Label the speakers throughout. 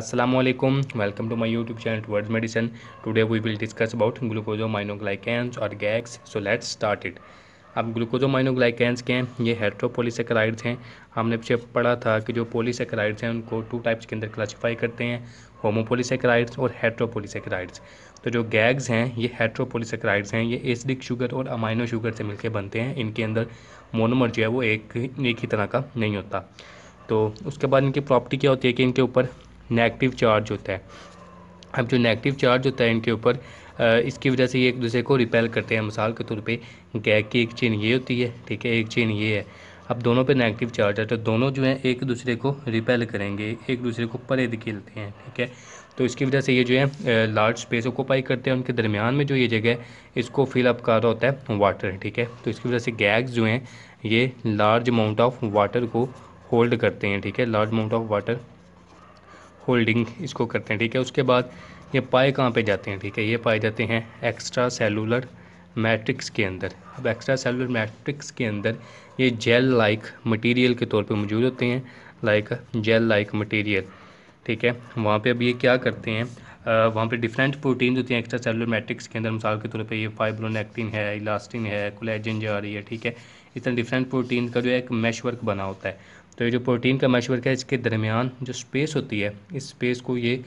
Speaker 1: Aslam welcome to my YouTube channel medicine today we will discuss about ग्लूकोजो glucosaminoglycans और GAGs so let's start it अब glucosaminoglycans के हैं ये हेट्रोपोलीसेक्राइड्स हैं हमने पीछे पढ़ा था कि जो पोलीसेक्राइड्स हैं उनको टू टाइप्स के अंदर क्लासीफाई करते हैं होमोपोलीसेक्राइड्स और हेट्रोपोलीसेक्राइड्स तो जो गैग्स हैं ये हेट्रोपोलीसेक्राइड्स हैं ये एसडिक शुगर और अमाइनो शुगर से मिलकर बनते हैं इनके अंदर मोनोमर जो है वो एक एक ही तरह का नहीं होता तो उसके बाद इनकी प्रॉपर्टी क्या होती है कि इनके ऊपर नेगेटिव चार्ज होता है अब जो नेगेटिव चार्ज होता है इनके ऊपर इसकी वजह से ये एक दूसरे को रिपेल करते हैं मिसाल के तौर पे गैग की एक चेन ये होती है ठीक है एक चेन ये है अब दोनों पे नेगेटिव चार्ज है तो दोनों जो है एक दूसरे को रिपेल करेंगे एक दूसरे को परे धकेलते हैं ठीक है तो इसकी वजह से ये जो है लार्ज स्पेस ऑक्यूपाई करते हैं उनके दरमियान में जो ये जगह है इसको फिलअप कर रहा होता है वाटर ठीक है तो इसकी वजह से गैग्स जो हैं ये लार्ज अमाउंट ऑफ वाटर को होल्ड करते हैं ठीक है large amount of water holding इसको करते हैं ठीक है उसके बाद ये पाए कहाँ पे जाते हैं ठीक है ये पाए जाते हैं एक्स्ट्रा सेलुलर मैट्रिक्स के अंदर अब एक्स्ट्रा सेलुलर मैट्रिक्स के अंदर ये जेल लाइक मटेरियल के तौर पे मौजूद होते हैं लाइक जेल लाइक मटेरियल ठीक है वहाँ पे अब ये क्या करते हैं वहाँ पे डिफरेंट प्रोटीन होती हैं एक्स्ट्रा सेलुलर मैट्रिक्स के अंदर मिसाल के तौर पर यह फाइब्रोनेक्टिन है इलास्टिन है कोलेजन जा रही है ठीक है इस तरह डिफरेंट प्रोटीन का जो है एक मैश वर्क बना होता है तो ये जो प्रोटीन का मैश वर्क है इसके दरमियान जो स्पेस होती है इस स्पेस को ये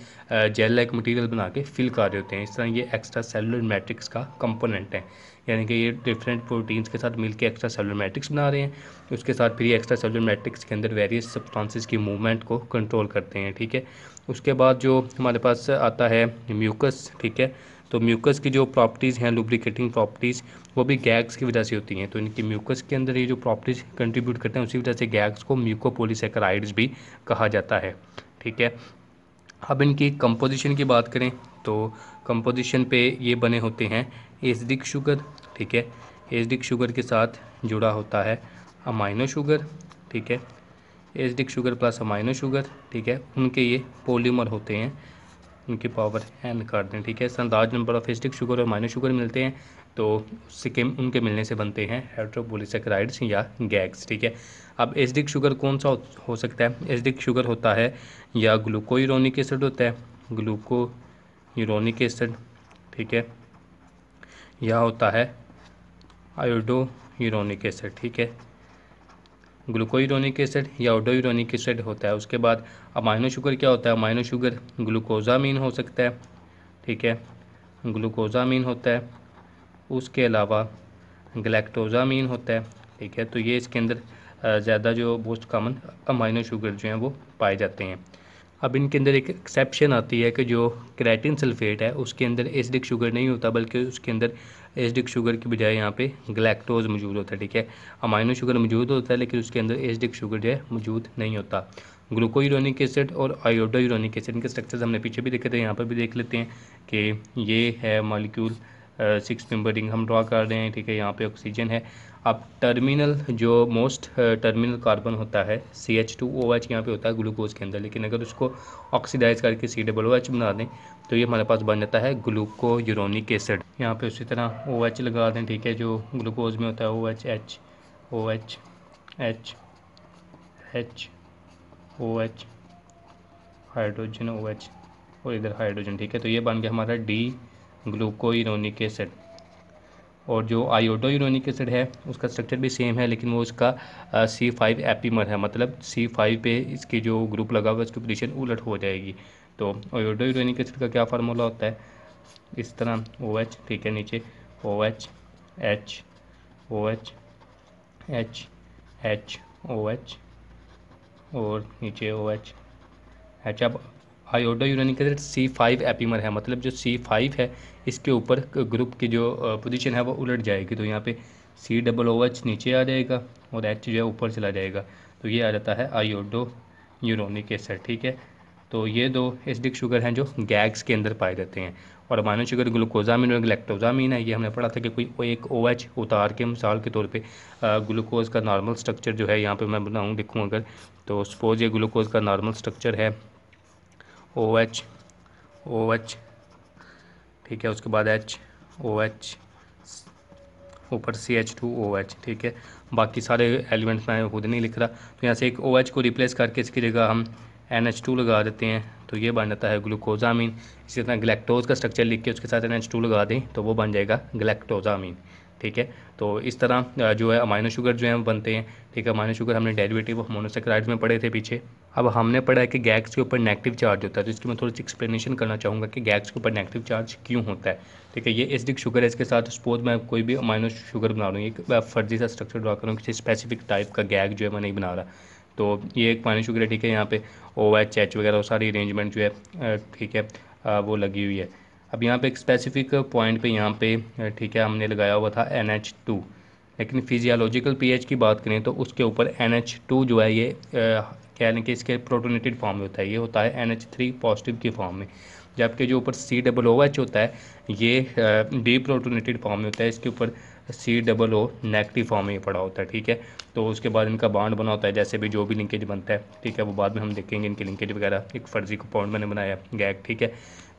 Speaker 1: जेल लाइक मटेरियल बना के फिल कर रहे होते हैं इस तरह ये एक्स्ट्रा सेलुलर मैट्रिक्स का कंपोनेंट है यानी कि ये डिफरेंट प्रोटीन्स के साथ मिलकर एक्स्ट्रा सेलुलर मैट्रिक्स बना रहे हैं उसके साथ फिर ये एक्स्ट्रा सेलुलर मैट्रिक्स के अंदर वेरियस सब्सटेंसेस की मूवमेंट को कंट्रोल करते हैं ठीक है उसके बाद जो हमारे पास आता है म्यूकस ठीक है तो म्यूकस की जो प्रॉपर्टीज़ हैं लुब्रिकेटिंग प्रॉपर्टीज़ वो भी गैग्स की वजह से होती हैं तो इनकी म्यूकस के अंदर ये जो प्रॉपर्टीज़ कंट्रीब्यूट करते हैं उसी वजह से गैग्स को म्यूकोपोलीसेक्राइड्स भी कहा जाता है ठीक है अब इनकी कंपोजिशन की बात करें तो कंपोजिशन पे ये बने होते हैं एसडिक शुगर ठीक है एसडिक शुगर के साथ जुड़ा होता है अमाइनो शुगर ठीक है acidic sugar plus amino sugar ठीक है उनके ये पोलीमर होते हैं उनकी पावर एन कर दें ठीक है संदाज नंबर ऑफ हिस्टिक शुगर और माइनो शुगर मिलते हैं तो उससे उनके मिलने से बनते हैं हाइड्रोपोलिसक्राइड्स या गैग्स ठीक है अब एसडिक शुगर कौन सा हो सकता है एसडिक शुगर होता है या यूरोनिक एसिड होता है यूरोनिक एसिड ठीक है या होता है आयोडो यूरोनिक एसिड ठीक है ग्लूकोइरोनिक एसिड या ओडोइरोनिक एसिड होता है उसके बाद अमाइनो शुगर क्या होता है अमाइनो शुगर ग्लूकोजामीन हो सकता है ठीक है ग्लूकोजामीन होता है उसके अलावा गलेक्टोजामीन होता है ठीक है तो ये इसके अंदर ज़्यादा जो मोस्ट कामन अमाइनो शुगर जो हैं वो पाए जाते हैं अब इनके अंदर एक एक्सेप्शन आती है कि जो क्रैटिन सल्फेट है उसके अंदर एसडिक शुगर नहीं होता बल्कि उसके अंदर एसडिक शुगर की बजाय यहाँ पे ग्लैक्टोज मौजूद होता है ठीक है अमाइनो शुगर मौजूद होता है लेकिन उसके अंदर एसडिक शुगर जो है मौजूद नहीं होता ग्लूकोयूरोनिक एसिड और आयोडो यूरोनिक एसिड इनके स्ट्रक्चर्स हमने पीछे भी देखे थे यहाँ पर भी देख लेते हैं कि ये है मालिक्यूल सिक्स मेंबर रिंग हम ड्रा कर रहे हैं ठीक है यहाँ पे ऑक्सीजन है अब टर्मिनल जो मोस्ट टर्मिनल कार्बन होता है C H two O H यहाँ पर होता है ग्लूकोज के अंदर लेकिन अगर उसको ऑक्सीडाइज करके सी डबल ओ एच बना दें तो ये हमारे पास बन जाता है ग्लूको यूरोनिक एसिड यहाँ पे उसी तरह ओ एच लगा दें ठीक है जो ग्लूकोज में होता है O H H O H H H O H hydrogen O H और इधर हाइड्रोजन ठीक है तो ये बन गया हमारा डी ग्लूकोइरोनिक एसिड और जो आयोडो यूरोनिक एसिड है उसका स्ट्रक्चर भी सेम है लेकिन वो उसका सी फाइव एपीमर है मतलब सी फाइव पे इसकी जो ग्रुप लगा हुआ है उसकी पोजिशन उलट हो जाएगी तो आयोडो यूरोनिक एसिड का क्या फार्मूला होता है इस तरह ओ एच ठीक है नीचे O H H O H H H O H और नीचे ओ एच एच अब iduronic acid C five epimer है मतलब जो सी फाइव है इसके ऊपर ग्रुप की जो पोजीशन है वो उलट जाएगी तो यहाँ पे सी डबल ओ एच नीचे आ जाएगा और एच जो है ऊपर चला जाएगा तो ये आ जाता है आयोडो यूरोनिक एसिड ठीक है तो ये दो एसिडिक शुगर हैं जो गैग्स के अंदर पाए जाते हैं और अमाइनो शुगर ग्लूकोजामिन और लैक्टोजामिन है ये हमने पढ़ा था कि कोई एक ओ OH उतार के मिसाल के तौर पे ग्लूकोज़ का नॉर्मल स्ट्रक्चर जो है यहाँ पे मैं बनाऊँ लिखूँ अगर तो सपोज़ ये ग्लूकोज़ का नॉर्मल स्ट्रक्चर है ओ एच ओ एच ठीक है उसके बाद एच ओ एच ऊपर C H two O H ठीक है बाकी सारे एलिमेंट्स मैं खुद नहीं लिख रहा तो यहाँ से एक ओ एच को रिप्लेस करके इसकी जगह हम एन एच टू लगा देते हैं तो ये बन जाता है ग्लूकोजामीन इसी तरह ग्लैक्टोज का स्ट्रक्चर लिख के उसके साथ एन एच टू लगा दें तो वो बन जाएगा ग्लैक्टोजामीन ठीक है तो इस तरह जो है अमाइनो शुगर जो है बनते हैं ठीक है अमाइनो शुगर हमने डेरिवेटिव ऑफ मोनोसेक्राइड्स में पढ़े थे पीछे अब हमने पढ़ा है कि गैक्स के ऊपर नेगेटिव चार्ज होता है तो इसकी मैं थोड़ी सी एक्सप्लेनेशन करना चाहूँगा कि गैक्स के ऊपर नेगेटिव चार्ज क्यों होता है ठीक है ये एसडिक शुगर है इसके साथ स्पोज मैं कोई भी अमाइनो शुगर बना रहा हूँ एक फर्जी सा स्ट्रक्चर ड्रा कर रहा हूँ किसी स्पेसिफिक टाइप का गैग जो है मैं नहीं बना रहा तो ये एक अमाइनो शुगर है ठीक है यहाँ पे ओ एच एच वगैरह वो सारी अरेंजमेंट जो है ठीक है वो लगी हुई है अब यहाँ पे एक स्पेसिफिक पॉइंट पे यहाँ पे ठीक है हमने लगाया हुआ था एन एच टू लेकिन फिजियोलॉजिकल पीएच की बात करें तो उसके ऊपर एन एच टू जो है ये यानी कि इसके प्रोटोनेटेड फॉर्म में होता है ये होता है एन एच थ्री पॉजिटिव के फॉर्म में जबकि जो ऊपर सी डबल ओ एच होता है ये डी प्रोटोनेटेड फॉर्म में होता है इसके ऊपर C double O negative form में पड़ा होता है ठीक है तो उसके बाद इनका बाड बना होता है जैसे भी जो भी लिंकेज बनता है ठीक है वो बाद में हम देखेंगे इनके लिंकेज वगैरह एक फर्जी कंपाउंड मैंने बनाया गैग ठीक है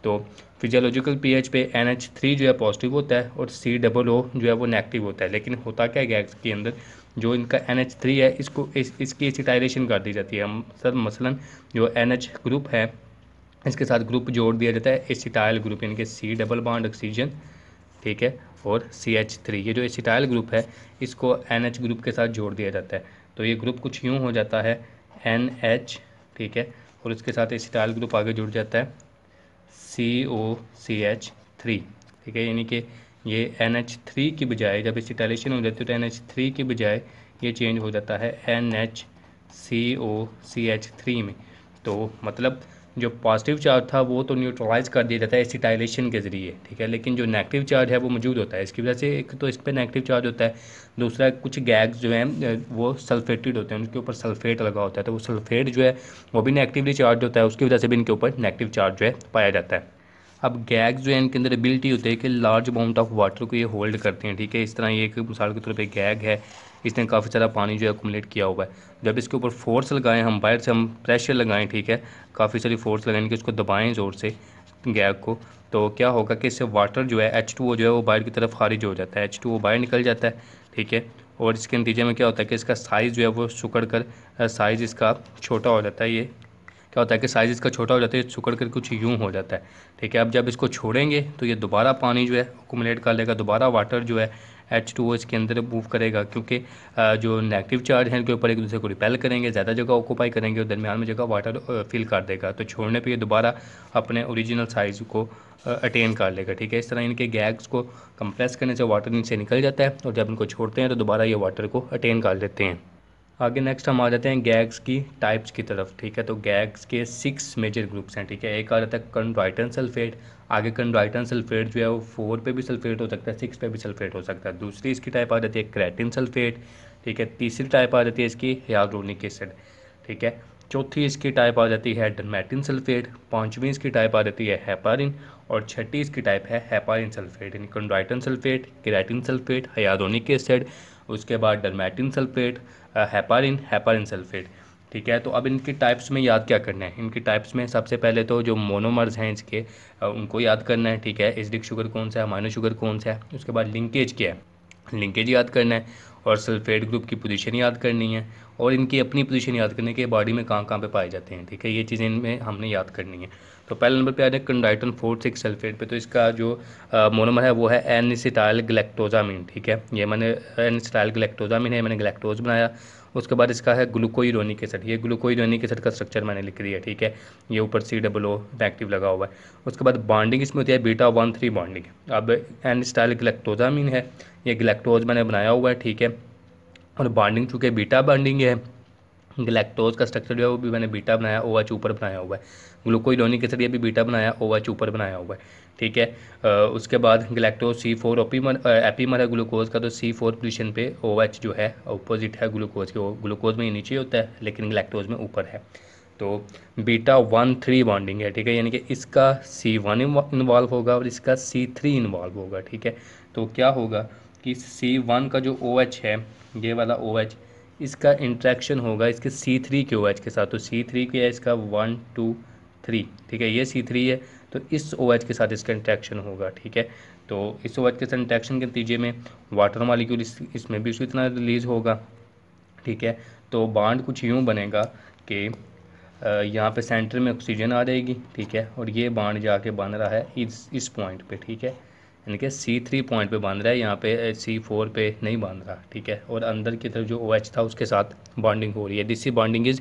Speaker 1: तो फिजियोलॉजिकल पी पे एन एच थ्री जो है पॉजिटिव होता है और सी डबल ओ जो है वो नेगेटिव होता है लेकिन होता क्या है गैग के अंदर जो इनका एन एच थ्री है इसको इस, इसकी एसिटाइलेशन कर दी जाती है सर मसलन जो एन एच ग्रुप है इसके साथ ग्रुप जोड़ दिया जाता है एसिटाइल ग्रुप यानी कि सी डबल बॉन्ड ऑक्सीजन ठीक है और सी एच थ्री ये जो एसिटाइल ग्रुप है इसको एन एच ग्रुप के साथ जोड़ दिया जाता है तो ये ग्रुप कुछ यूँ हो जाता है एन एच ठीक है और इसके साथ एसिटाइल ग्रुप आगे जुड़ जाता है सी ओ सी एच थ्री ठीक है यानी कि ये एन एच थ्री की बजाय जब इसटाइलेशन हो जाती है तो एन एच थ्री की बजाय ये चेंज हो जाता है N H C O C H three में तो मतलब जो पॉजिटिव चार्ज था वो तो न्यूट्रलाइज कर दिया जाता है एसिटाइलेशन के ज़रिए ठीक है लेकिन जो नेगेटिव चार्ज है वो मौजूद होता है इसकी वजह से एक तो इस पर नेगेटिव चार्ज होता है दूसरा कुछ गैग्स जो हैं वो सल्फेटेड होते हैं उनके ऊपर सल्फेट लगा होता है तो वो सल्फेट जो है वो भी नेगेटिवली चार्ज होता है उसकी वजह से भी इनके ऊपर नेगेटिव चार्ज जो है पाया जाता है अब गैग जो है इनके अंदर एबिलिटी होती है कि लार्ज अमाउंट ऑफ वाटर को ये होल्ड करते हैं ठीक है इस तरह ये एक मिसाल के तौर पर गैग है इसने काफ़ी सारा पानी जो है एकोमलेट किया हुआ है जब इसके ऊपर फोर्स लगाएं हम बाहर से हम प्रेशर लगाएं ठीक है काफ़ी सारी फोर्स लगाएं कि उसको दबाएँ ज़ोर से गैग को तो क्या होगा कि इससे वाटर जो है एच जो है वो बाहर की तरफ खारिज हो जाता है एच वो बाहर निकल जाता है ठीक है और इसके नतीजे में क्या होता है कि इसका साइज़ जो है वो सुकड़ कर साइज़ इसका छोटा हो जाता है ये क्या होता है कि साइज़ इसका छोटा हो जाता है सुकड़ कर कुछ यूँ हो जाता है ठीक है अब जब इसको छोड़ेंगे तो ये दोबारा पानी जो है कुमलेट कर लेगा दोबारा वाटर जो है एच टू ओ इसके अंदर मूव करेगा क्योंकि जो नेगेटिव चार्ज हैं इनके ऊपर एक दूसरे को रिपेल करेंगे ज़्यादा जगह ऑक्यूपाई करेंगे और दरमियान में जगह वाटर फिल कर देगा तो छोड़ने पे ये दोबारा अपने ओरिजिनल साइज़ को अटेन कर लेगा ठीक है इस तरह इनके गैग्स को कंप्रेस करने से वाटर इनसे निकल जाता है और जब इनको छोड़ते हैं तो दोबारा ये वाटर को अटेन कर लेते हैं आगे नेक्स्ट हम आ जाते हैं गैग्स की टाइप्स की तरफ ठीक है तो गैग्स के सिक्स मेजर ग्रुप्स हैं ठीक है एक आ जाता है कंड्राइटन सल्फेट आगे कंड्राइटन सल्फेट जो है वो फोर पे भी सल्फेट हो सकता है सिक्स पे भी सल्फेट हो सकता है दूसरी इसकी टाइप आ जाती है क्रैटिन सल्फेट ठीक है तीसरी टाइप आ जाती है इसकी हयाग्रोनिक एसिड ठीक है चौथी इसकी टाइप आ जाती है डनमेटिन सल्फेट पाँचवीं इसकी टाइप आ जाती है हेपारिन और छठी इसकी टाइप है हेपारिन सल्फेट यानी chondroitin sulphate keratan sulphate hyaluronic acid उसके बाद डरमेटिन सल्फेट हैपारिन हैपारिन सल्फेट ठीक है तो अब इनके टाइप्स में याद क्या करना है इनके टाइप्स में सबसे पहले तो जो मोनोमर्स हैं इसके उनको याद करना है ठीक है डिक शुगर कौन सा है माइनो शुगर कौन सा है उसके बाद लिंकेज क्या है लिंकेज याद करना है और सल्फेट ग्रुप की पोजीशन याद करनी है और इनकी अपनी पोजीशन याद करने के बॉडी में कहाँ कहाँ पे पाए जाते हैं ठीक है ये चीज़ें इनमें हमने याद करनी है तो पहले नंबर पे आ रहा कंडाइटन फोर सिक्स सल्फेट पे तो इसका जो मोनोमर है वो है एन स्टाइल गलेक्टोजामिन ठीक है ये मैंने एन स्टाइल गलेक्टोजामिन है मैंने गलेक्टोज बनाया उसके बाद इसका है ग्लूकोइरोनिक एसिड ये ग्लूकोइरोनिक एसिड का स्ट्रक्चर मैंने लिख दिया ठीक है ये ऊपर सी डबल ओ नेगेटिव लगा हुआ है उसके बाद बॉन्डिंग इसमें होती है बीटा वन थ्री बॉन्डिंग अब एन स्टाइल गलेक्टोजामिन है ये गलेक्टोज मैंने बनाया हुआ है ठीक है और बॉन्डिंग चूँकि बीटा बॉन्डिंग है गलेक्टोज का स्ट्रक्चर जो है वो भी मैंने बीटा बनाया ओ एच ऊपर बनाया हुआ है ग्लूकोइडोनिक के जरिए भी बीटा बनाया ओ एच ऊपर बनाया हुआ है ठीक है उसके बाद galactose C four epimer epimer है ग्लूकोज का तो सी फोर पोजिशन पे ओ एच जो है अपोजिट है ग्लूकोज के ग्लूकोज में ये नीचे होता है लेकिन गलेक्टोज में ऊपर है तो बीटा वन थ्री बॉन्डिंग है ठीक है यानी कि इसका सी वन इन्वॉल्व होगा और इसका सी थ्री इन्वॉल्व होगा ठीक है तो क्या होगा कि सी वन का जो ओ OH है ये वाला ओ OH, इसका इंट्रैक्शन होगा इसके सी थ्री के ओ OH के साथ तो सी थ्री क्या है इसका वन टू थ्री ठीक है ये सी थ्री है तो इस ओ OH के साथ इसका इंट्रैक्शन होगा ठीक है तो इस ओ OH के साथ इंट्रैक्शन के नतीजे में वाटर मालिक्यूल इस इसमें भी उसको इतना रिलीज़ होगा ठीक है तो बाड कुछ यूँ बनेगा कि यहाँ पे सेंटर में ऑक्सीजन आ जाएगी ठीक है और ये बाड जाके बन रहा है इस इस पॉइंट पे ठीक है यानी कि सी थ्री पॉइंट पे बांध रहा है यहाँ पे सी फोर पे नहीं बांध रहा ठीक है और अंदर की तरफ जो ओ OH था उसके साथ बॉन्डिंग हो रही है this bonding is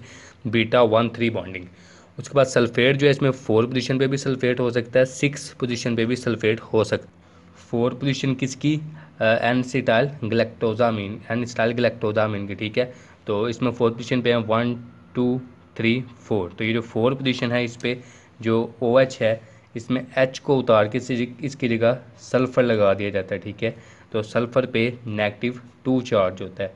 Speaker 1: beta one three bonding उसके बाद सल्फेट जो है इसमें फोर पोजिशन पर भी सल्फेट हो सकता है सिक्स पोजिशन पर भी सल्फेट हो सकता है फोर पोजिशन किसकी गलेक्टोजामीन ग्लेक्टोजामीन स्टाइल गलेक्टोजामीन की ठीक है तो इसमें फोर पोजिशन पे है वन टू थ्री फोर तो ये जो फोर पोजिशन है इस पर जो ओ OH है इसमें एच को उतार के इसकी जगह सल्फ़र लगा दिया जाता है ठीक है तो सल्फ़र पे नेगेटिव टू चार्ज होता है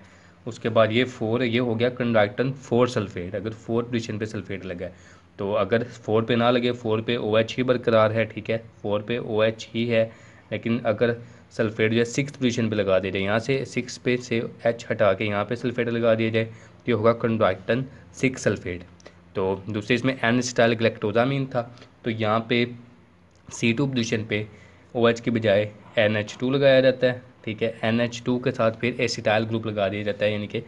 Speaker 1: उसके बाद ये फोर ये हो गया कंडक्टन फोर सल्फेट अगर फोर पोजिशन पे सल्फेट लगा है तो अगर फोर पे ना लगे फोर पे ओ OH ही बरकरार है ठीक है फोर पे ओ OH ही है लेकिन अगर सल्फेट जो है सिक्स पोजिशन पर लगा दिया जाए यहाँ से सिक्स पे से एच हटा के यहाँ पे सल्फेट लगा दिया जाए तो ये होगा कंडक्टन सिक्स सल्फेट तो दूसरे इसमें एन स्टाइल गलेक्टोजामीन था तो यहाँ पे सी टू पोजिशन पे ओ OH के बजाय एन एच टू लगाया जाता है ठीक है एन एच टू के साथ फिर एसिटाइल ग्रुप लगा दिया जाता है यानी कि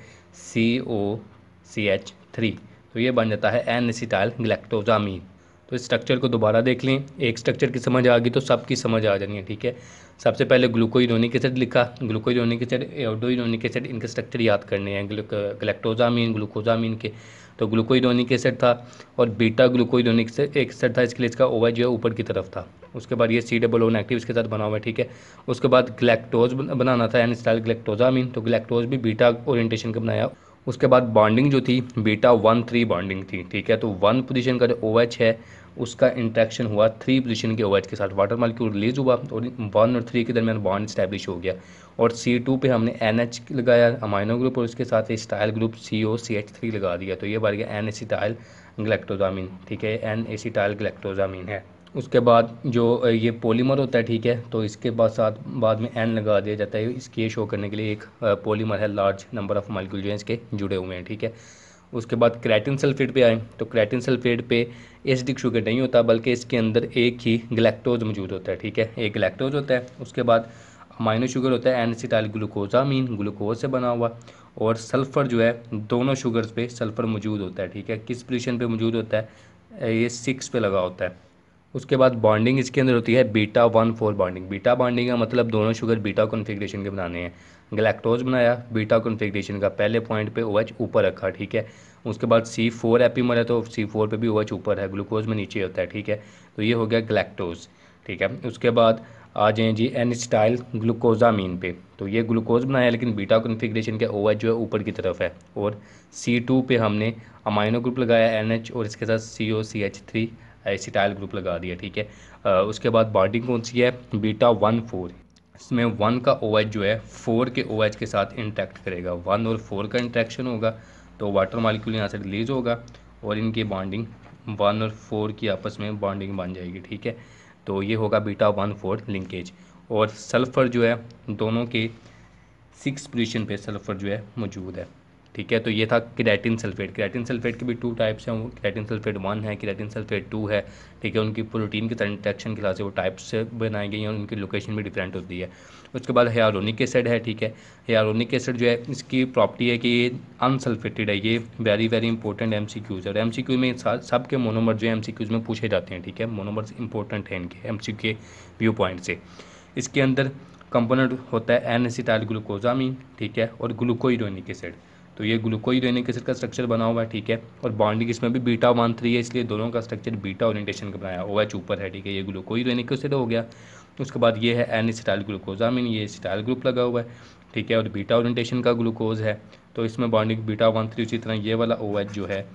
Speaker 1: सी ओ सी एच थ्री तो ये बन जाता है एन एसिटाइल ग्लैक्टोजामीन तो इस स्ट्रक्चर को दोबारा देख लें एक स्ट्रक्चर की समझ आ गई तो सब की समझ आ जानी है ठीक है सबसे पहले ग्लूकोइरोनिक एसिड लिखा ग्लूकोइरोनिक एसिड एडोइरोनिक एसिड इनके स्ट्रक्चर याद करने हैं गलेक्टोजामीन ग्लूकोजामीन के तो ग्लूकोइरोनिक एसिड था और बीटा एक एसिड था इसके लिए इसका ओवा जो है ऊपर की तरफ था उसके बाद ये सी डबल ओन एक्टिव इसके साथ बना हुआ है ठीक है उसके बाद ग्लैक्टोज बनाना था एन स्टाइल ग्लेक्टोजामीन तो ग्लैक्टोज भी बीटा ओरिएंटेशन का बनाया उसके बाद बॉन्डिंग जो थी बीटा वन थ्री बॉन्डिंग थी ठीक है तो वन पोजीशन का जो ओ है उसका इंट्रैक्शन हुआ थ्री पोजिशन के ओएच के साथ वाटर मालिक्यूल रिलीज हुआ और वन और थ्री के दरमियान बॉन्ड स्टैब्लिश हो गया और सी टू पर हमने एन एच लगाया अमाइनो ग्रुप और उसके साथ acetyl group C O C H three लगा दिया तो ये बार गया एन एसीटाइल ग्लैक्टोजामीन ठीक है एन एसीटाइल ग्लैक्टोजामीन है उसके बाद जो ये पॉलीमर होता है ठीक है तो इसके बाद साथ बाद में एन लगा दिया जाता है इसके शो करने के लिए एक पॉलीमर है लार्ज नंबर ऑफ मालिक्यूल जो इसके जुड़े हुए हैं ठीक है उसके बाद क्रैटिन सल्फेट पे आए तो क्रैटिन सल्फेट पे एसडिक शुगर नहीं होता बल्कि इसके अंदर एक ही गलेक्टोज मौजूद होता है ठीक है एक गलेक्टोज होता है उसके बाद अमाइनो शुगर होता है एन एनसीटाइल ग्लूकोजामीन ग्लूकोज से बना हुआ और सल्फ़र जो है दोनों शुगर्स पे सल्फ़र मौजूद होता है ठीक है किस पोजिशन पे मौजूद होता है ये सिक्स पे लगा होता है उसके बाद बॉन्डिंग इसके अंदर होती है beta one four bonding beta bonding का मतलब दोनों शुगर बीटा कॉन्फिग्रेशन के बनाने हैं गलेक्टोज बनाया बीटा कॉन्फिग्रेशन का पहले पॉइंट पे ओ एच ऊपर रखा ठीक है उसके बाद सी फोर एपीमर है तो सी फोर पर भी ओ एच ऊपर है ग्लूकोज में नीचे होता है ठीक है तो ये हो गया गलेक्टोज ठीक है उसके बाद आ जाए जी एन स्टाइल ग्लूकोजामीन पे तो ये ग्लूकोज बनाया लेकिन बीटा कॉन्फिग्रेशन का ओ जो है ऊपर की तरफ है और सी टू पे हमने अमाइनो ग्रुप लगाया एन एच और इसके साथ C O C H three acetyl group लगा दिया ठीक है आ, उसके बाद बॉन्डिंग कौन सी है बीटा वन फोर इसमें वन का ओ OH जो है फोर के ओ OH के साथ इंट्रैक्ट करेगा वन और फोर का इंट्रैक्शन होगा तो वाटर मालिक्यूल यहाँ से रिलीज होगा और इनकी बॉन्डिंग वन और फोर की आपस में बॉन्डिंग बन जाएगी ठीक है तो ये होगा बीटा वन फोर लिंकेज और सल्फ़र जो है दोनों के सिक्स पोजीशन पे सल्फ़र जो है मौजूद है ठीक है तो ये था क्रैटिन सल्फेट क्रैटिन सल्फेट के भी टू टाइप्स हैं वो क्रैटिन सल्फेट वन है क्रैटिन सल्फेट टू है ठीक है उनकी प्रोटीन के इंट्रैक्शन के लिहाज से वो टाइप्स से बनाई गई हैं उनकी लोकेशन भी डिफरेंट होती है उसके बाद हेयरोनिक एसिड है ठीक है हेयरोनिक एसिड जो है इसकी प्रॉपर्टी है कि ये अनसल्फेटेड है ये very very important M C Qs और एम सी क्यू में सब के मोनोमर जो है एम सी क्यूज़ में पूछे जाते हैं ठीक है मोनोमर्स इंपॉर्टेंट हैं इनके एम सी के व्यू पॉइंट से इसके अंदर कंपोनेंट होता है एन एसिटाइल ग्लूकोजामीन ठीक है और ग्लूकोइरोनिक एसिड तो ये रेनिक एसिड का स्ट्रक्चर बना हुआ है ठीक है और बॉन्डिंग इसमें भी बीटा वन थ्री है इसलिए दोनों का स्ट्रक्चर बीटा ओरिएंटेशन का बनाया ओ एच ऊपर है ठीक है ये रेनिक एसिड हो गया उसके बाद ये है एन स्टाइल ग्लूकोजामिन ये स्टाइल ग्रुप लगा हुआ है ठीक है और बीटा ओरिएंटेशन का ग्लूकोज है तो इसमें बॉन्डिंग बीटा वन थ्री उसी तरह ये वाला ओ एच जो है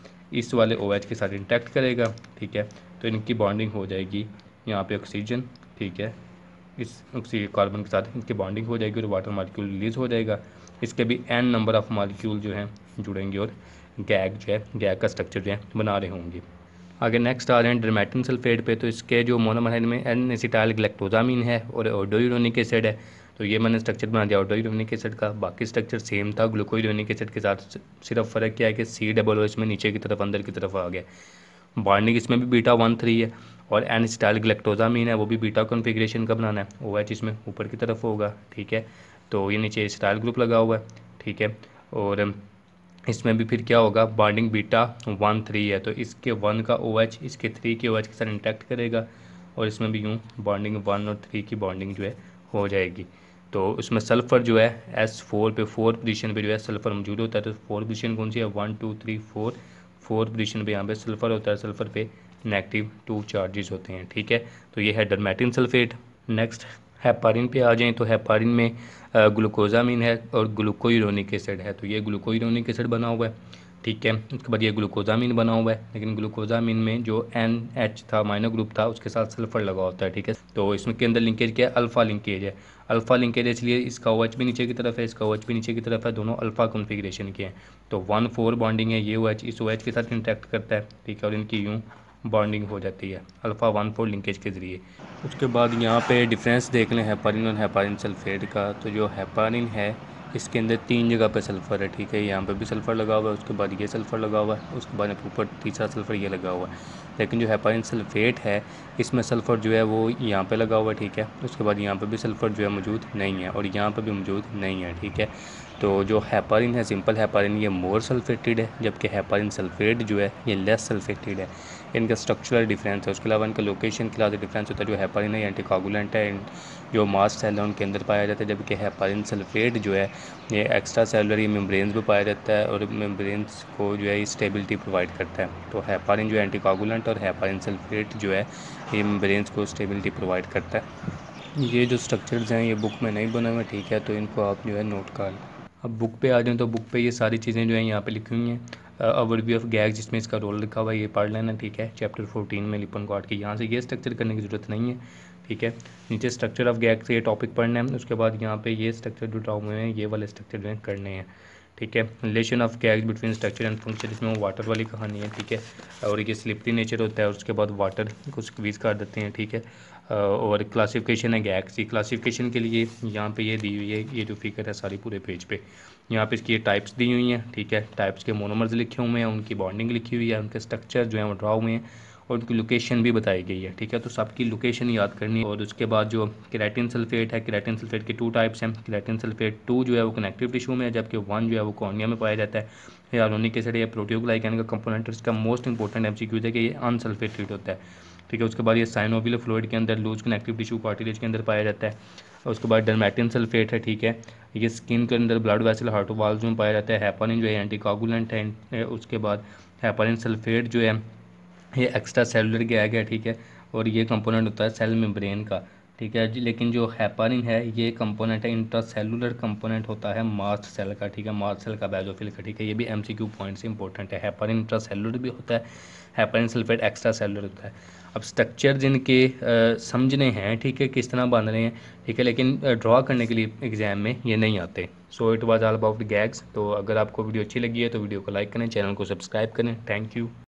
Speaker 1: इस वाले ओ एच के साथ इंटैक्ट करेगा ठीक है तो इनकी बॉन्डिंग हो जाएगी यहाँ पे ऑक्सीजन ठीक है इस कार्बन के साथ इनकी बॉन्डिंग हो जाएगी और वाटर मार्क्यूल रिलीज़ हो जाएगा इसके भी एन नंबर ऑफ़ मालिक्यूल जो हैं जुड़ेंगे और गैग जो है गैग का स्ट्रक्चर जो है बना रहे होंगे आगे नेक्स्ट आ रहे हैं ड्रमेटिन सल्फेट पे तो इसके जो मोनोमर में एन एसिटाइल ग्लेक्टोजामिन है और ओडोइरोनिक एसिड है तो ये मैंने स्ट्रक्चर बना दिया ओडोइरोनिक एसिड का बाकी स्ट्रक्चर सेम था ग्लूकोइरोनिक एसिड के साथ सिर्फ फ़र्क क्या है कि सी डबल ओ इसमें नीचे की तरफ अंदर की तरफ आ गया बार्निक इसमें भी बीटा वन थ्री है और एन एसिटाइल ग्लेक्टोजामिन है वो भी बीटा कॉन्फिग्रेशन का बनाना है ओ एच इसमें ऊपर की तरफ होगा ठीक है तो ये नीचे स्टाइल ग्रुप लगा हुआ है ठीक है और इसमें भी फिर क्या होगा बॉन्डिंग बीटा वन थ्री है तो इसके वन का ओ OH, इसके थ्री के ओ OH के साथ इंटैक्ट करेगा और इसमें भी यूँ बॉन्डिंग वन और थ्री की बॉन्डिंग जो है हो जाएगी तो उसमें सल्फ़र जो है एस फोर पे फोर पोजीशन पे जो है सल्फ़र मौजूद होता है तो फोर पोजीशन कौन सी है one two three four four position पे यहाँ पे सल्फ़र होता है सल्फ़र पे नेगेटिव टू चार्जेस होते हैं ठीक है तो ये है डरमेटिन सल्फेट नेक्स्ट हेपारिन पे आ जाए तो हेपारिन में ग्लूकोजामिन है और ग्लूकोइरोनिक एसिड है तो ये ग्लूकोइरोनिक एसिड बना हुआ है ठीक है उसके बाद ये ग्लूकोजामिन बना हुआ है लेकिन ग्लूकोजामिन में जो एन एच था माइनो ग्रुप था उसके साथ सल्फर लगा होता है ठीक है तो इसमें के अंदर लिंकेज क्या है अल्फ़ा लिंकेज है अल्फ़ा लिंकेज इसलिए इसका ओ एच भी नीचे की तरफ है इसका ओ एच भी नीचे की तरफ है दोनों अल्फ़ा कॉन्फिग्रेशन के हैं तो वन फोर बॉन्डिंग है ये ओ एच इस ओ एच के साथ इंटरेक्ट करता है ठीक है और इनकी यूँ बॉन्डिंग हो जाती है अल्फ़ा वन फोर लिंकेज के ज़रिए उसके बाद यहाँ पे डिफरेंस देख लें हेपारिन और हेपारिन सल्फेट का तो जो हेपारिन है इसके अंदर तीन जगह पे सल्फ़र है ठीक है यहाँ पे भी सल्फ़र लगा हुआ है उसके बाद ये सल्फ़र लगा हुआ है उसके बाद ऊपर तीसरा सल्फ़र ये लगा हुआ है लेकिन जो हेपारिन सल्फेट है इसमें सल्फ़र जो है वो यहाँ पे लगा हुआ है ठीक है उसके बाद यहाँ पे भी सल्फ़र जो है मौजूद नहीं है और यहाँ पर भी मौजूद नहीं है ठीक है तो जो हेपारिन है सिंपल हेपारिन ये मोर सल्फेटेड है जबकि हेपारिन सल्फेट जो है ये लेस सल्फेटेड है इनका स्ट्रक्चरल डिफरेंस है उसके अलावा इनका लोकेशन के अलावा डिफरेंस होता है जो हैपारिन है एंटीकागुलेंट है जो मास सेल है उनके अंदर पाया जाता है जबकि हैपारिन सल्फेट जो है ये एक्स्ट्रा सेलर ये मेम्ब्रेन्स में पाया जाता है और मेम्ब्रेन्स को जो है स्टेबिलिटी प्रोवाइड करता है तो हैपारिन जो है एंटीकागुलेंट और हैपारिन सल्फेट जो है ये मेम्ब्रेन्स को स्टेबिलिटी प्रोवाइड करता है ये जो स्ट्रक्चर्स हैं ये बुक में नहीं बना हुआ ठीक है तो इनको आप जो है नोट कर अब बुक पे आ जाएँ तो बुक पे ये सारी चीज़ें जो हैं यहाँ पे लिखी हुई हैं व्यू ऑफ गैग जिसमें इसका रोल लिखा हुआ है ये पढ़ लेना ठीक है चैप्टर फोर्टीन में लिपन गॉड के यहाँ से ये स्ट्रक्चर करने की जरूरत नहीं है ठीक है नीचे स्ट्रक्चर ऑफ गैग से ये टॉपिक पढ़ना है उसके बाद यहाँ पे ये स्ट्रक्चर जो ड्रा हुए हैं ये वाले स्ट्रक्चर जो है करने हैं ठीक है relation of GAG between structure and function इसमें वाटर वाली कहानी है ठीक है और ये स्लिपरी नेचर होता है और उसके बाद वाटर को स्क्वीज़ कर देते हैं ठीक है और क्लासिफिकेशन है गैक्स ये क्लासिफिकेशन के लिए यहाँ पे ये दी हुई है ये जो फिगर है सारी पूरे पेज पे यहाँ पे इसकी टाइप्स दी हुई हैं ठीक है टाइप्स के मोनोमर्स लिखे हुए हैं उनकी बॉन्डिंग लिखी हुई है उनके स्ट्रक्चर जो है वो ड्रा हुए हैं और उनकी लोकेशन भी बताई गई है ठीक है तो सबकी लोकेशन याद करनी है और उसके बाद जो क्रैटिन सल्फेट है क्रैटिन सल्फेट के टू टाइप्स हैं क्रैटिन सल्फेट टू जो है वो कनेक्टिव टिशू में है जबकि वन जो है वो कॉर्निया में पाया जाता है यारोनिक एसिड या प्रोटियोग्लाइकैन का कंपोनेंट इसका मोस्ट इंपॉर्टेंट एम है कि ये अनसल्फेटेड होता है ठीक है उसके बाद ये साइनोविल फ्लोइड के अंदर लूज कनेक्टिव टिश्यू कार्टिलेज के अंदर पाया जाता है उसके बाद डरमेटिन सल्फेट है ठीक है ये स्किन के अंदर ब्लड वैसल हार्ट वाल्व में पाया जाता है हेपानिन जो है एंटीकागुलेंट है उसके बाद हैपारिन सल्फेट जो है ये एक्स्ट्रा सेलुलर गैग है ठीक है और ये कंपोनेंट होता है सेल मेम्ब्रेन का ठीक है जी लेकिन जो हैपारिन है ये कंपोनेंट है इंट्रासेलुलर कंपोनेंट होता है मास्ट सेल का ठीक है मास्ट सेल का बैजोफिल का ठीक है ये भी एम सी क्यू पॉइंट से इंपॉर्टेंट है इंट्रा इंट्रासेलुलर भी होता है हैपारिन सल्फेट एक्स्ट्रा सेलुलर होता है अब स्ट्रक्चर जिनके समझने हैं ठीक है किस तरह बांध रहे हैं ठीक है लेकिन ड्रॉ करने के लिए एग्जाम में ये नहीं आते so it was all about GAGs तो अगर आपको वीडियो अच्छी लगी है तो वीडियो को लाइक करें चैनल को सब्सक्राइब करें थैंक यू